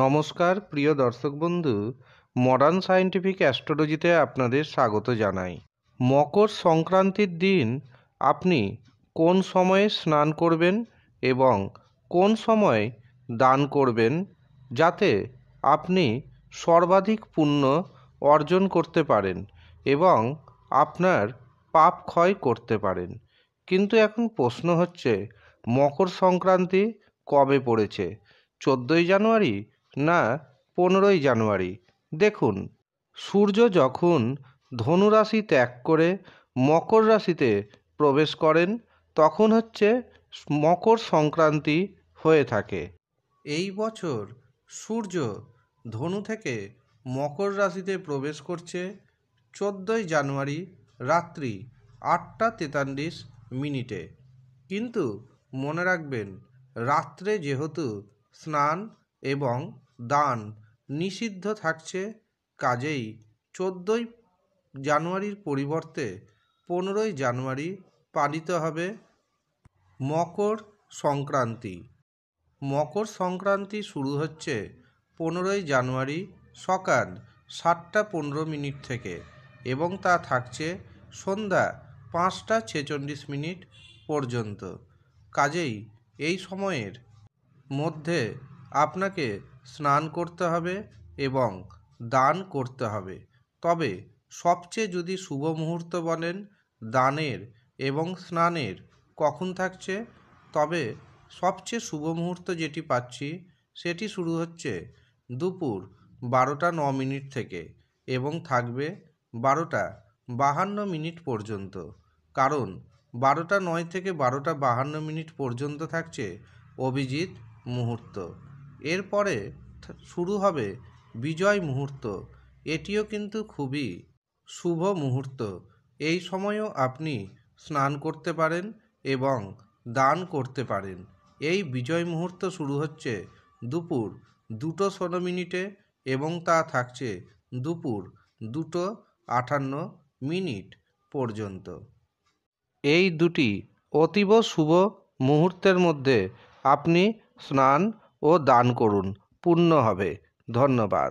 নমস্কার প্রিয় দর্শক বন্ধু মডার্ন সায়েন্টিফিক অ্যাস্ট্রোলজিতে আপনাদের স্বাগত জানাই মকর সংক্রান্তির দিন আপনি কোন সময়ে স্নান করবেন এবং কোন সময় দান করবেন যাতে আপনি সর্বাধিক পুণ্য অর্জন করতে পারেন এবং আপনার পাপ ক্ষয় করতে পারেন কিন্তু এখন প্রশ্ন হচ্ছে মকর সংক্রান্তি কবে পড়েছে চোদ্দোই জানুয়ারি না পনেরোই জানুয়ারি দেখুন সূর্য যখন ধনুরাশি ত্যাগ করে মকর রাশিতে প্রবেশ করেন তখন হচ্ছে মকর সংক্রান্তি হয়ে থাকে এই বছর সূর্য ধনু থেকে মকর রাশিতে প্রবেশ করছে চোদ্দোই জানুয়ারি রাত্রি আটটা তেতাল্লিশ মিনিটে কিন্তু মনে রাখবেন রাত্রে যেহেতু স্নান এবং দান নিষিদ্ধ থাকছে কাজেই চোদ্দোই জানুয়ারির পরিবর্তে পনেরোই জানুয়ারি পালিত হবে মকর সংক্রান্তি মকর সংক্রান্তি শুরু হচ্ছে পনেরোই জানুয়ারি সকাল সাতটা পনেরো মিনিট থেকে এবং তা থাকছে সন্ধ্যা পাঁচটা ছেচল্লিশ মিনিট পর্যন্ত কাজেই এই সময়ের মধ্যে আপনাকে স্নান করতে হবে এবং দান করতে হবে তবে সবচেয়ে যদি শুভ মুহূর্ত বলেন দানের এবং স্নানের কখন থাকছে তবে সবচেয়ে শুভ মুহূর্ত যেটি পাচ্ছি সেটি শুরু হচ্ছে দুপুর বারোটা ন মিনিট থেকে এবং থাকবে বারোটা বাহান্ন মিনিট পর্যন্ত কারণ বারোটা নয় থেকে বারোটা বাহান্ন মিনিট পর্যন্ত থাকছে অভিজিৎ মুহূর্ত এরপরে শুরু হবে বিজয় মুহূর্ত এটিও কিন্তু খুবই শুভ মুহূর্ত এই সময়ও আপনি স্নান করতে পারেন এবং দান করতে পারেন এই বিজয় মুহূর্ত শুরু হচ্ছে দুপুর দুটো ষোলো মিনিটে এবং তা থাকছে দুপুর দুটো আটান্ন মিনিট পর্যন্ত এই দুটি অতীব শুভ মুহূর্তের মধ্যে আপনি স্নান ও দান করুন পূর্ণ হবে ধন্যবাদ